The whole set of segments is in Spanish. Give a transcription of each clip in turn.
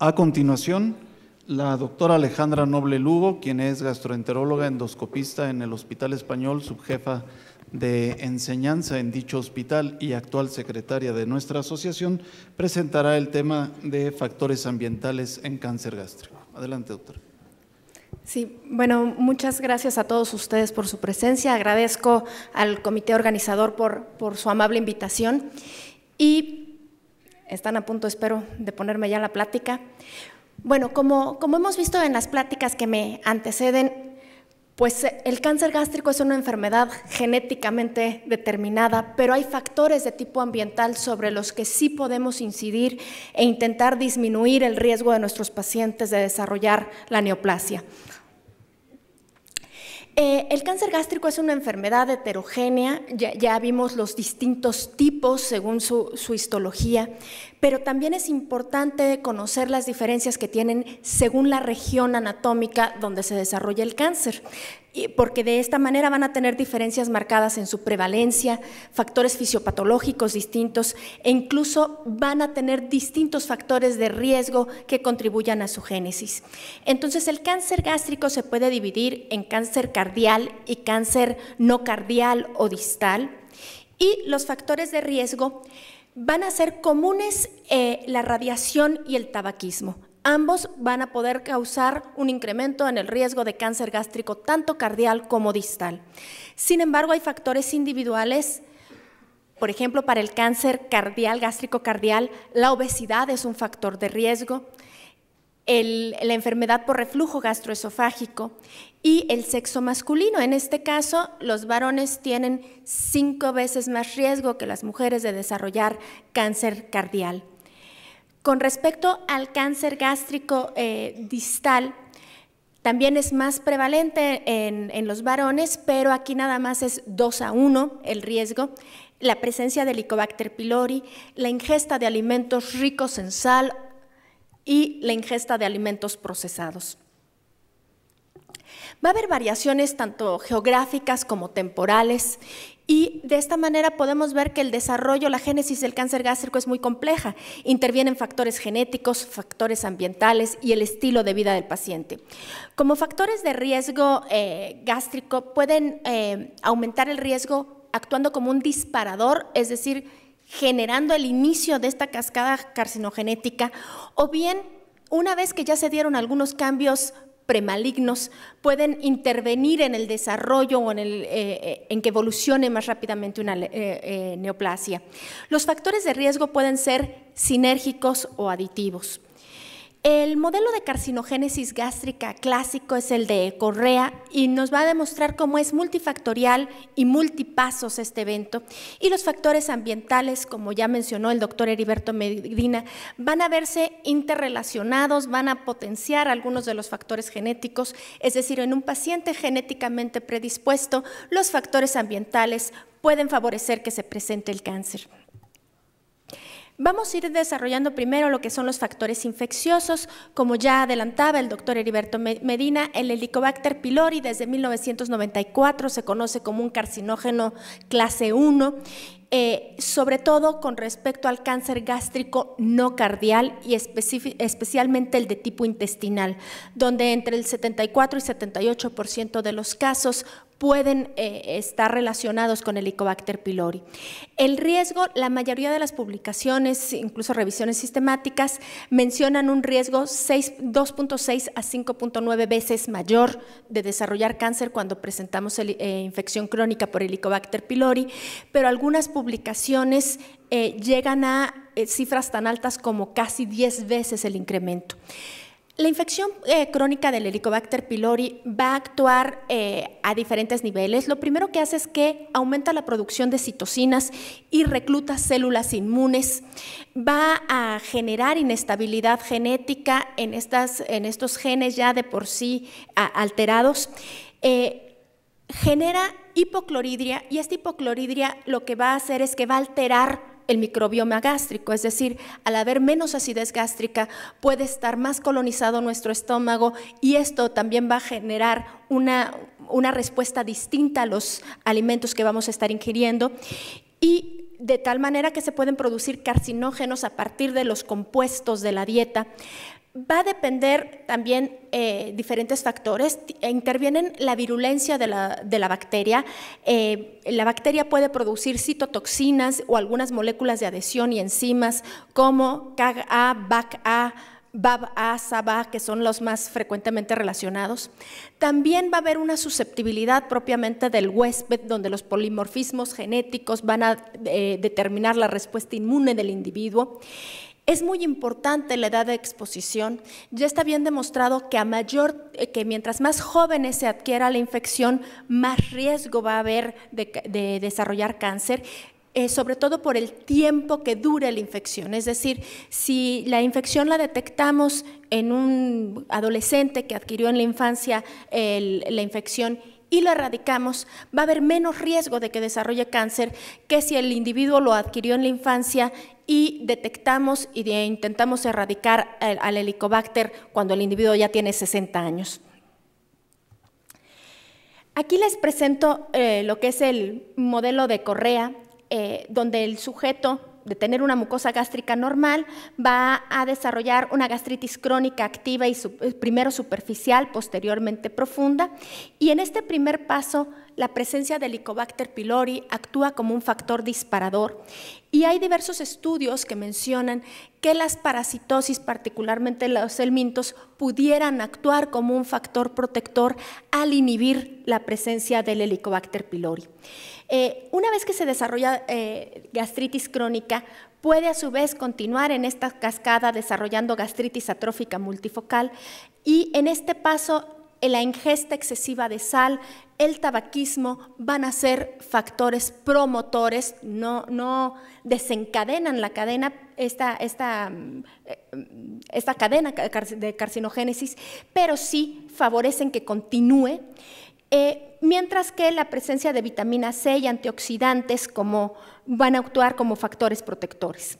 A continuación, la doctora Alejandra Noble Lugo, quien es gastroenteróloga endoscopista en el Hospital Español, subjefa de enseñanza en dicho hospital y actual secretaria de nuestra asociación, presentará el tema de factores ambientales en cáncer gástrico. Adelante, doctora. Sí, bueno, muchas gracias a todos ustedes por su presencia. Agradezco al comité organizador por, por su amable invitación. Y están a punto, espero, de ponerme ya la plática. Bueno, como, como hemos visto en las pláticas que me anteceden, pues eh, el cáncer gástrico es una enfermedad genéticamente determinada, pero hay factores de tipo ambiental sobre los que sí podemos incidir e intentar disminuir el riesgo de nuestros pacientes de desarrollar la neoplasia. Eh, el cáncer gástrico es una enfermedad heterogénea, ya, vimos los distintos tipos según su, histología, pero también es importante conocer las diferencias que tienen según la región anatómica donde se desarrolla el cáncer porque de esta manera van a tener diferencias marcadas en su prevalencia, factores fisiopatológicos distintos e incluso van a tener distintos factores de riesgo que contribuyan a su génesis. Entonces el cáncer gástrico se puede dividir en cáncer cardial y cáncer no cardial o distal y los factores de riesgo van a ser comunes eh, la radiación y el tabaquismo. Ambos van a poder causar un incremento en el riesgo de cáncer gástrico tanto cardial como distal. Sin embargo, hay factores individuales por ejemplo, para el cáncer cardial, gástrico cardial, la obesidad es un factor de riesgo, la enfermedad por reflujo gastroesofágico y el sexo masculino. En este caso, los varones tienen cinco veces más riesgo que las mujeres de desarrollar cáncer cardial. Con respecto al cáncer gástrico eh, distal, también es más prevalente en, los varones, pero aquí nada más es 2 a 1 el riesgo. La presencia de Helicobacter pylori, la ingesta de alimentos ricos en sal y la ingesta de alimentos procesados. Va a haber variaciones tanto geográficas como temporales y de esta manera podemos ver que el desarrollo, la génesis del cáncer gástrico es muy compleja. Intervienen factores genéticos, factores ambientales y el estilo de vida del paciente. Como factores de riesgo eh, gástrico pueden eh, aumentar el riesgo actuando como un disparador, es decir, generando el inicio de esta cascada carcinogenética, o bien una vez que ya se dieron algunos cambios premalignos pueden intervenir en el desarrollo o en, eh, eh, que evolucione más rápidamente una eh, neoplasia. Los factores de riesgo pueden ser sinérgicos o aditivos. El modelo de carcinogénesis gástrica clásico es el de Correa y nos va a demostrar cómo es multifactorial y multipasos este evento. Y los factores ambientales, como ya mencionó el doctor Heriberto Medina, van a verse interrelacionados, van a potenciar algunos de los factores genéticos, es decir, en un paciente genéticamente predispuesto, los factores ambientales pueden favorecer que se presente el cáncer. Vamos a ir desarrollando primero lo que son los factores infecciosos, como ya adelantaba el doctor Heriberto Medina, el Helicobacter pylori desde 1994 se conoce como un carcinógeno clase 1 eh, sobre todo con respecto al cáncer gástrico no cardial y especialmente el de tipo intestinal, donde entre el 74 y 78% de los casos pueden eh, estar relacionados con el Helicobacter pylori. El riesgo, la mayoría de las publicaciones, incluso revisiones sistemáticas, mencionan un riesgo 2.6 a 5.9 veces mayor de desarrollar cáncer cuando presentamos eh, infección crónica por Helicobacter pylori, pero algunas publicaciones eh, llegan a cifras tan altas como casi 10 veces el incremento. La infección eh, crónica del Helicobacter pylori va a actuar eh, a diferentes niveles. Lo primero que hace es que aumenta la producción de citocinas y recluta células inmunes. Va a generar inestabilidad genética en, estas, en estos genes ya de por sí alterados. Eh, genera hipocloridria y esta hipocloridria lo que va a hacer es que va a alterar el microbioma gástrico, es decir, al haber menos acidez gástrica puede estar más colonizado nuestro estómago y esto también va a generar una, respuesta distinta a los alimentos que vamos a estar ingiriendo y de tal manera que se pueden producir carcinógenos a partir de los compuestos de la dieta. Va a depender también eh, diferentes factores. E intervienen la virulencia de la, bacteria. Eh, la bacteria puede producir citotoxinas o algunas moléculas de adhesión y enzimas como CAG-A, BabA, SABA, que son los más frecuentemente relacionados. También va a haber una susceptibilidad propiamente del huésped, donde los polimorfismos genéticos van a eh, determinar la respuesta inmune del individuo. Es muy importante la edad de exposición. Ya está bien demostrado que a mayor, eh, que mientras más jóvenes se adquiera la infección, más riesgo va a haber de, desarrollar cáncer. Eh, sobre todo por el tiempo que dure la infección. Es decir, si la infección la detectamos en un adolescente que adquirió en la infancia la infección y la erradicamos, va a haber menos riesgo de que desarrolle cáncer que si el individuo lo adquirió en la infancia y detectamos y e intentamos erradicar al, helicobacter cuando el individuo ya tiene 60 años. Aquí les presento eh, lo que es el modelo de correa, eh, donde el sujeto de tener una mucosa gástrica normal, va a desarrollar una gastritis crónica activa y eh, primero superficial, posteriormente profunda. Y en este primer paso la presencia del Helicobacter pylori actúa como un factor disparador y hay diversos estudios que mencionan que las parasitosis, particularmente los helmintos, pudieran actuar como un factor protector al inhibir la presencia del Helicobacter pylori. Eh, una vez que se desarrolla eh, gastritis crónica, puede a su vez continuar en esta cascada desarrollando gastritis atrófica multifocal y en este paso la ingesta excesiva de sal, el tabaquismo van a ser factores promotores, no, desencadenan la cadena, esta, eh, cadena de carcinogénesis, pero sí favorecen que continúe. Eh, mientras que la presencia de vitamina C y antioxidantes como, van a actuar como factores protectores.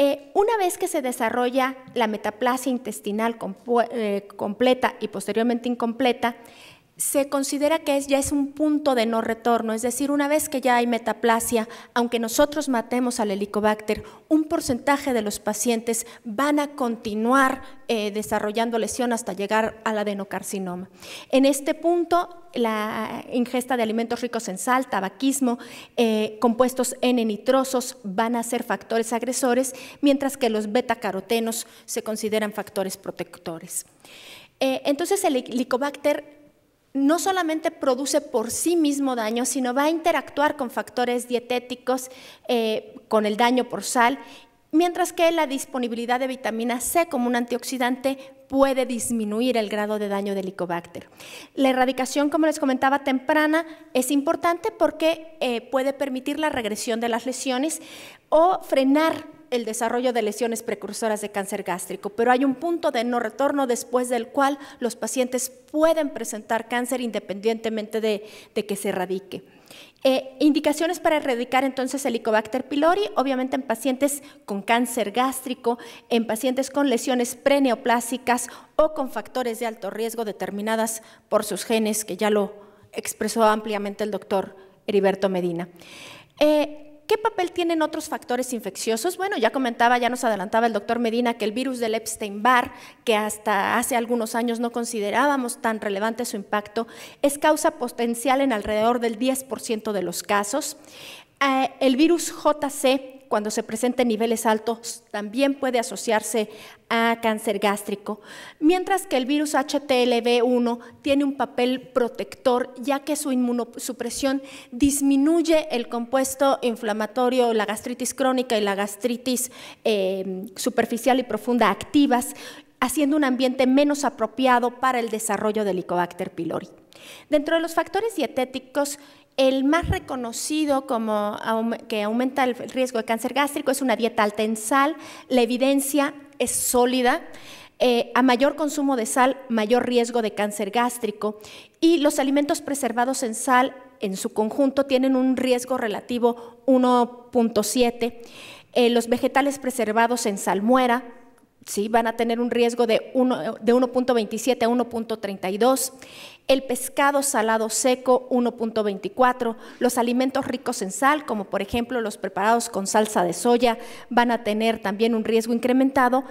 Eh, una vez que se desarrolla la metaplasia intestinal eh, completa y posteriormente incompleta, se considera que es, ya es un punto de no retorno, es decir, una vez que ya hay metaplasia, aunque nosotros matemos al helicobacter, un porcentaje de los pacientes van a continuar eh, desarrollando lesión hasta llegar al adenocarcinoma. En este punto, la ingesta de alimentos ricos en sal, tabaquismo, eh, compuestos N-nitrosos van a ser factores agresores, mientras que los beta-carotenos se consideran factores protectores. Eh, entonces, el helicobacter no solamente produce por sí mismo daño, sino va a interactuar con factores dietéticos, eh, con el daño por sal, mientras que la disponibilidad de vitamina C como un antioxidante puede disminuir el grado de daño del licobacter. La erradicación, como les comentaba, temprana es importante porque eh, puede permitir la regresión de las lesiones o frenar el desarrollo de lesiones precursoras de cáncer gástrico, pero hay un punto de no retorno después del cual los pacientes pueden presentar cáncer independientemente de, que se erradique. Eh, indicaciones para erradicar entonces Helicobacter pylori, obviamente en pacientes con cáncer gástrico, en pacientes con lesiones preneoplásicas o con factores de alto riesgo determinadas por sus genes, que ya lo expresó ampliamente el doctor Heriberto Medina. Eh, ¿Qué papel tienen otros factores infecciosos? Bueno, ya comentaba, ya nos adelantaba el doctor Medina que el virus del Epstein-Barr, que hasta hace algunos años no considerábamos tan relevante su impacto, es causa potencial en alrededor del 10% de los casos. Eh, el virus JC cuando se en niveles altos, también puede asociarse a cáncer gástrico. Mientras que el virus HTLV1 tiene un papel protector, ya que su inmunosupresión disminuye el compuesto inflamatorio, la gastritis crónica y la gastritis eh, superficial y profunda activas, haciendo un ambiente menos apropiado para el desarrollo del Helicobacter pylori. Dentro de los factores dietéticos el más reconocido como que aumenta el riesgo de cáncer gástrico es una dieta alta en sal. La evidencia es sólida. Eh, a mayor consumo de sal, mayor riesgo de cáncer gástrico. Y los alimentos preservados en sal en su conjunto tienen un riesgo relativo 1.7. Eh, los vegetales preservados en salmuera ¿sí? van a tener un riesgo de 1.27 a 1.32 el pescado salado seco 1.24, los alimentos ricos en sal, como por ejemplo los preparados con salsa de soya, van a tener también un riesgo incrementado.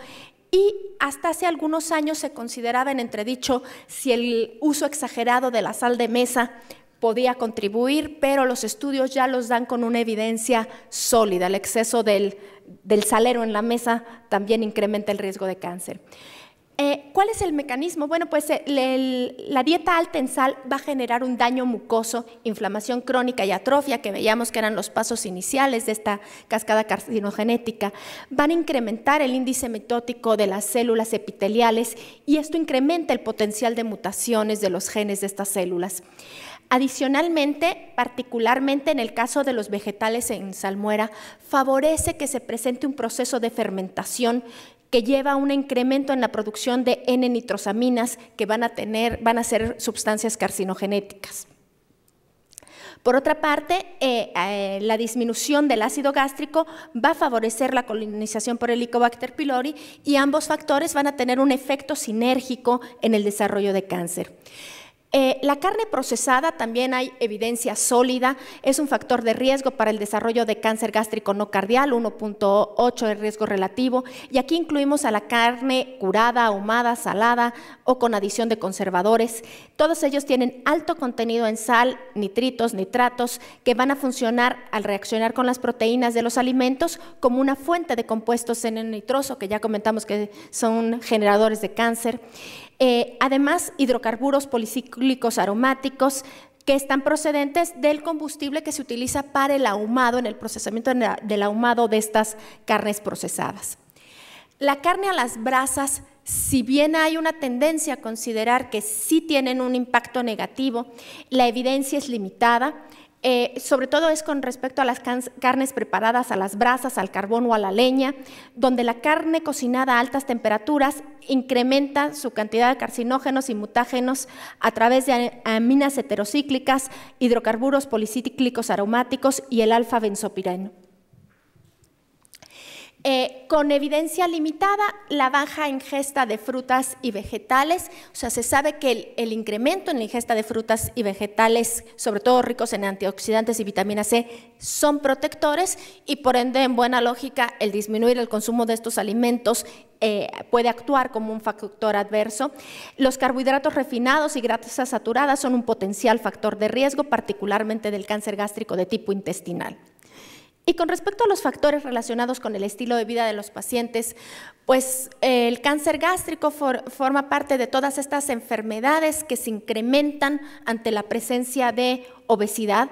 Y hasta hace algunos años se consideraba en entredicho si el uso exagerado de la sal de mesa podía contribuir, pero los estudios ya los dan con una evidencia sólida. El exceso del, del salero en la mesa también incrementa el riesgo de cáncer. Eh, ¿Cuál es el mecanismo? Bueno, pues eh, la dieta alta en sal va a generar un daño mucoso, inflamación crónica y atrofia, que veíamos que eran los pasos iniciales de esta cascada carcinogenética. Van a incrementar el índice mitótico de las células epiteliales y esto incrementa el potencial de mutaciones de los genes de estas células. Adicionalmente, particularmente en el caso de los vegetales en salmuera, favorece que se presente un proceso de fermentación que lleva a un incremento en la producción de N-nitrosaminas que van a, tener, van a ser sustancias carcinogenéticas. Por otra parte, eh, eh, la disminución del ácido gástrico va a favorecer la colonización por Helicobacter pylori y ambos factores van a tener un efecto sinérgico en el desarrollo de cáncer. Eh, la carne procesada también hay evidencia sólida, es un factor de riesgo para el desarrollo de cáncer gástrico no cardial, 1.8 es riesgo relativo, y aquí incluimos a la carne curada, ahumada, salada o con adición de conservadores. Todos ellos tienen alto contenido en sal, nitritos, nitratos, que van a funcionar al reaccionar con las proteínas de los alimentos como una fuente de compuestos en el nitroso, que ya comentamos que son generadores de cáncer. Eh, además, hidrocarburos policíclicos aromáticos que están procedentes del combustible que se utiliza para el ahumado, en el procesamiento del ahumado de estas carnes procesadas. La carne a las brasas, si bien hay una tendencia a considerar que sí tienen un impacto negativo, la evidencia es limitada eh, sobre todo es con respecto a las carnes preparadas a las brasas, al carbón o a la leña, donde la carne cocinada a altas temperaturas incrementa su cantidad de carcinógenos y mutágenos a través de aminas heterocíclicas, hidrocarburos policíclicos aromáticos y el alfa-benzopireno. Eh, con evidencia limitada la baja ingesta de frutas y vegetales. O sea, se sabe que el, incremento en la ingesta de frutas y vegetales, sobre todo ricos en antioxidantes y vitamina C, son protectores y por ende, en buena lógica, el disminuir el consumo de estos alimentos eh, puede actuar como un factor adverso. Los carbohidratos refinados y grasas saturadas son un potencial factor de riesgo, particularmente del cáncer gástrico de tipo intestinal. Y con respecto a los factores relacionados con el estilo de vida de los pacientes, pues eh, el cáncer gástrico forma parte de todas estas enfermedades que se incrementan ante la presencia de obesidad.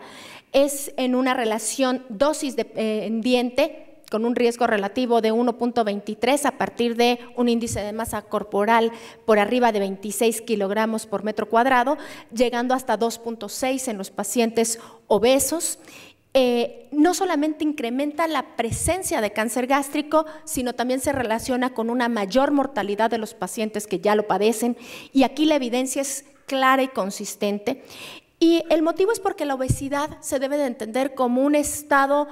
Es en una relación dosis dependiente con un riesgo relativo de 1.23 a partir de un índice de masa corporal por arriba de 26 kilogramos por metro cuadrado, llegando hasta 2.6 en los pacientes obesos eh, no solamente incrementa la presencia de cáncer gástrico, sino también se relaciona con una mayor mortalidad de los pacientes que ya lo padecen. Y aquí la evidencia es clara y consistente. Y el motivo es porque la obesidad se debe de entender como un estado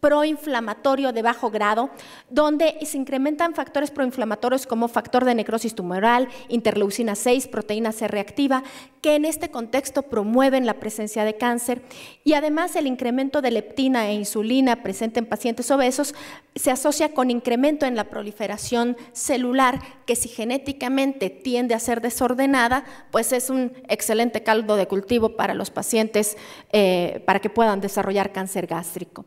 proinflamatorio de bajo grado, donde se incrementan factores proinflamatorios como factor de necrosis tumoral, interleucina 6, proteína C reactiva, que en este contexto promueven la presencia de cáncer y además el incremento de leptina e insulina presente en pacientes obesos se asocia con incremento en la proliferación celular que si genéticamente tiende a ser desordenada, pues es un excelente caldo de cultivo para los pacientes eh, para que puedan desarrollar cáncer gástrico.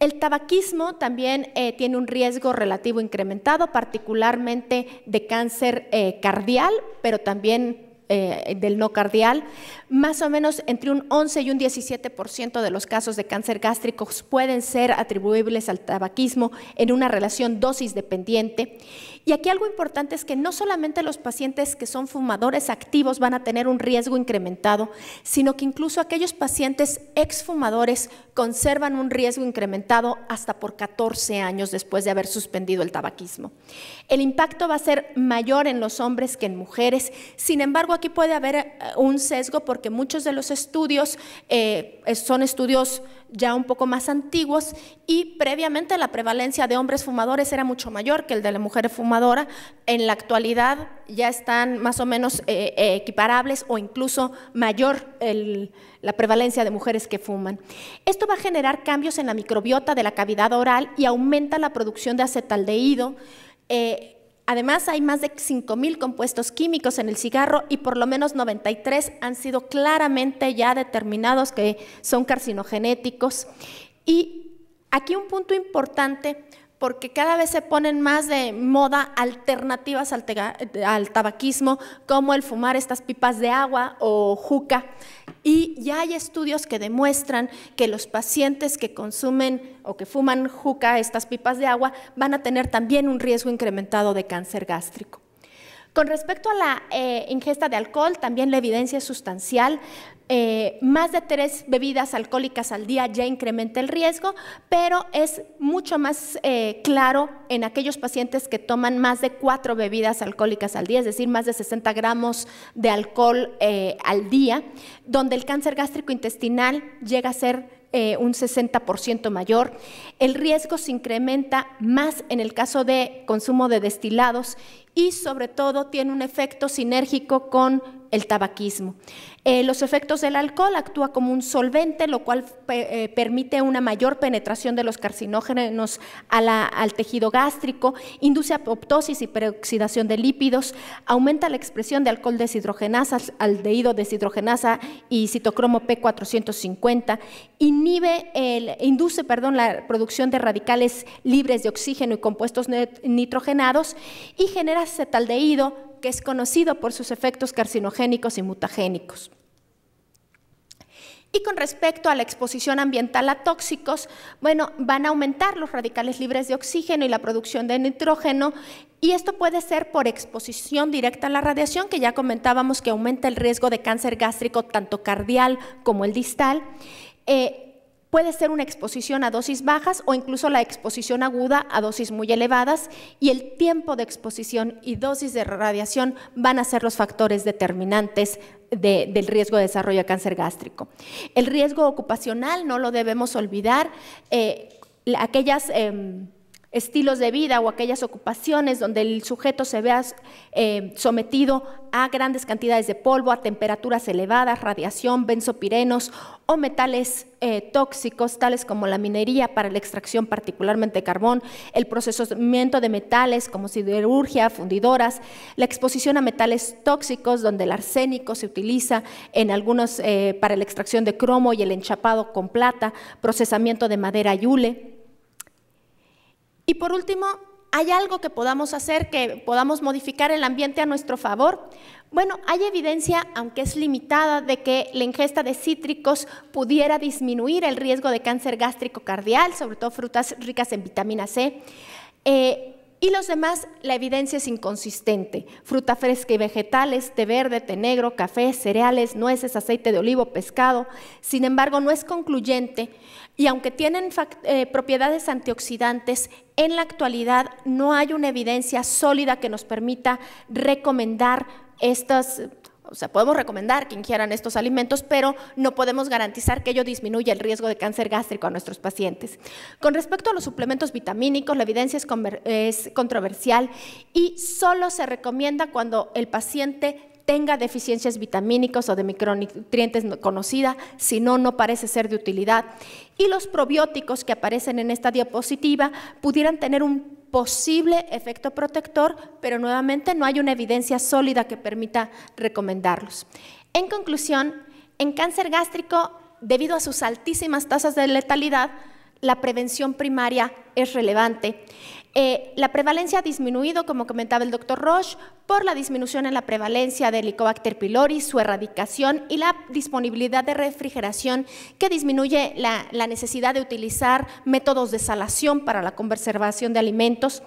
El tabaquismo también eh, tiene un riesgo relativo incrementado, particularmente de cáncer eh, cardial, pero también eh, del no cardial, más o menos entre un 11 y un 17% de los casos de cáncer gástrico pueden ser atribuibles al tabaquismo en una relación dosis dependiente y aquí algo importante es que no solamente los pacientes que son fumadores activos van a tener un riesgo incrementado, sino que incluso aquellos pacientes exfumadores conservan un riesgo incrementado hasta por 14 años después de haber suspendido el tabaquismo. El impacto va a ser mayor en los hombres que en mujeres, sin embargo aquí puede haber eh, un sesgo porque muchos de los estudios eh, son estudios ya un poco más antiguos y previamente la prevalencia de hombres fumadores era mucho mayor que el de la mujer fumadora en la actualidad ya están más o menos eh, eh, equiparables o incluso mayor la prevalencia de mujeres que fuman. Esto va a generar cambios en la microbiota de la cavidad oral y aumenta la producción de acetaldehído. Eh, además, hay más de 5.000 compuestos químicos en el cigarro y por lo menos 93 han sido claramente ya determinados que son carcinogenéticos. Y aquí un punto importante porque cada vez se ponen más de moda alternativas al, tabaquismo, como el fumar estas pipas de agua o juca. Y ya hay estudios que demuestran que los pacientes que consumen o que fuman juca, estas pipas de agua, van a tener también un riesgo incrementado de cáncer gástrico. Con respecto a la eh, ingesta de alcohol, también la evidencia es sustancial. Eh, más de tres bebidas alcohólicas al día ya incrementa el riesgo, pero es mucho más eh, claro en aquellos pacientes que toman más de cuatro bebidas alcohólicas al día, es decir, más de 60 gramos de alcohol eh, al día, donde el cáncer gástrico intestinal llega a ser un 60% mayor. El riesgo se incrementa más en el caso de consumo de destilados y sobre todo tiene un efecto sinérgico con el tabaquismo. Eh, los efectos del alcohol actúa como un solvente, lo cual eh, permite una mayor penetración de los carcinógenos al tejido gástrico, induce apoptosis y peroxidación de lípidos, aumenta la expresión de alcohol deshidrogenasa, aldehído deshidrogenasa y citocromo P450, inhibe induce perdón, la producción de radicales libres de oxígeno y compuestos nitrogenados y genera acetaldehído que es conocido por sus efectos carcinogénicos y mutagénicos. Y con respecto a la exposición ambiental a tóxicos, bueno, van a aumentar los radicales libres de oxígeno y la producción de nitrógeno, y esto puede ser por exposición directa a la radiación, que ya comentábamos que aumenta el riesgo de cáncer gástrico tanto cardial como el distal. Eh, Puede ser una exposición a dosis bajas o incluso la exposición aguda a dosis muy elevadas y el tiempo de exposición y dosis de radiación van a ser los factores determinantes del riesgo de desarrollo de cáncer gástrico. El riesgo ocupacional no lo debemos olvidar. Eh, aquellas... Em, estilos de vida o aquellas ocupaciones donde el sujeto se vea eh, sometido a grandes cantidades de polvo, a temperaturas elevadas, radiación, benzopirenos o metales eh, tóxicos, tales como la minería para la extracción particularmente de carbón, el procesamiento de metales como siderurgia, fundidoras, la exposición a metales tóxicos donde el arsénico se utiliza en algunos eh, para la extracción de cromo y el enchapado con plata, procesamiento de madera yule. Y por último, ¿hay algo que podamos hacer, que podamos modificar el ambiente a nuestro favor? Bueno, hay evidencia, aunque es limitada, de que la ingesta de cítricos pudiera disminuir el riesgo de cáncer gástrico cardial, sobre todo frutas ricas en vitamina C. Eh, y los demás, la evidencia es inconsistente. Fruta fresca y vegetales, té verde, té negro, café, cereales, nueces, aceite de olivo, pescado. Sin embargo, no es concluyente y aunque tienen eh, propiedades antioxidantes, en la actualidad no hay una evidencia sólida que nos permita recomendar estas o sea, podemos recomendar que ingieran estos alimentos, pero no podemos garantizar que ello disminuya el riesgo de cáncer gástrico a nuestros pacientes. Con respecto a los suplementos vitamínicos, la evidencia es, controversial y solo se recomienda cuando el paciente tenga deficiencias vitamínicas o de micronutrientes conocida, si no, no parece ser de utilidad. Y los probióticos que aparecen en esta diapositiva pudieran tener un posible efecto protector, pero nuevamente no hay una evidencia sólida que permita recomendarlos. En conclusión, en cáncer gástrico, debido a sus altísimas tasas de letalidad, la prevención primaria es relevante. Eh, la prevalencia ha disminuido, como comentaba el doctor Roche, por la disminución en la prevalencia de Helicobacter pylori, su erradicación y la disponibilidad de refrigeración que disminuye la, necesidad de utilizar métodos de salación para la conservación de alimentos.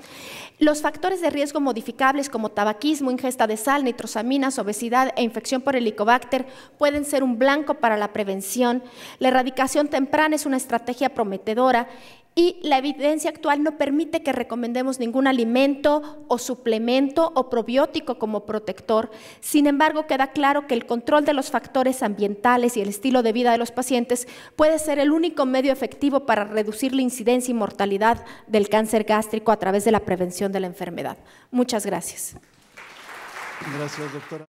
Los factores de riesgo modificables como tabaquismo, ingesta de sal, nitrosaminas, obesidad e infección por helicobacter pueden ser un blanco para la prevención. La erradicación temprana es una estrategia prometedora y la evidencia actual no permite que recomendemos ningún alimento o suplemento o probiótico como protector. Sin embargo, queda claro que el control de los factores ambientales y el estilo de vida de los pacientes puede ser el único medio efectivo para reducir la incidencia y mortalidad del cáncer gástrico a través de la prevención de la enfermedad. Muchas gracias. Gracias, doctora.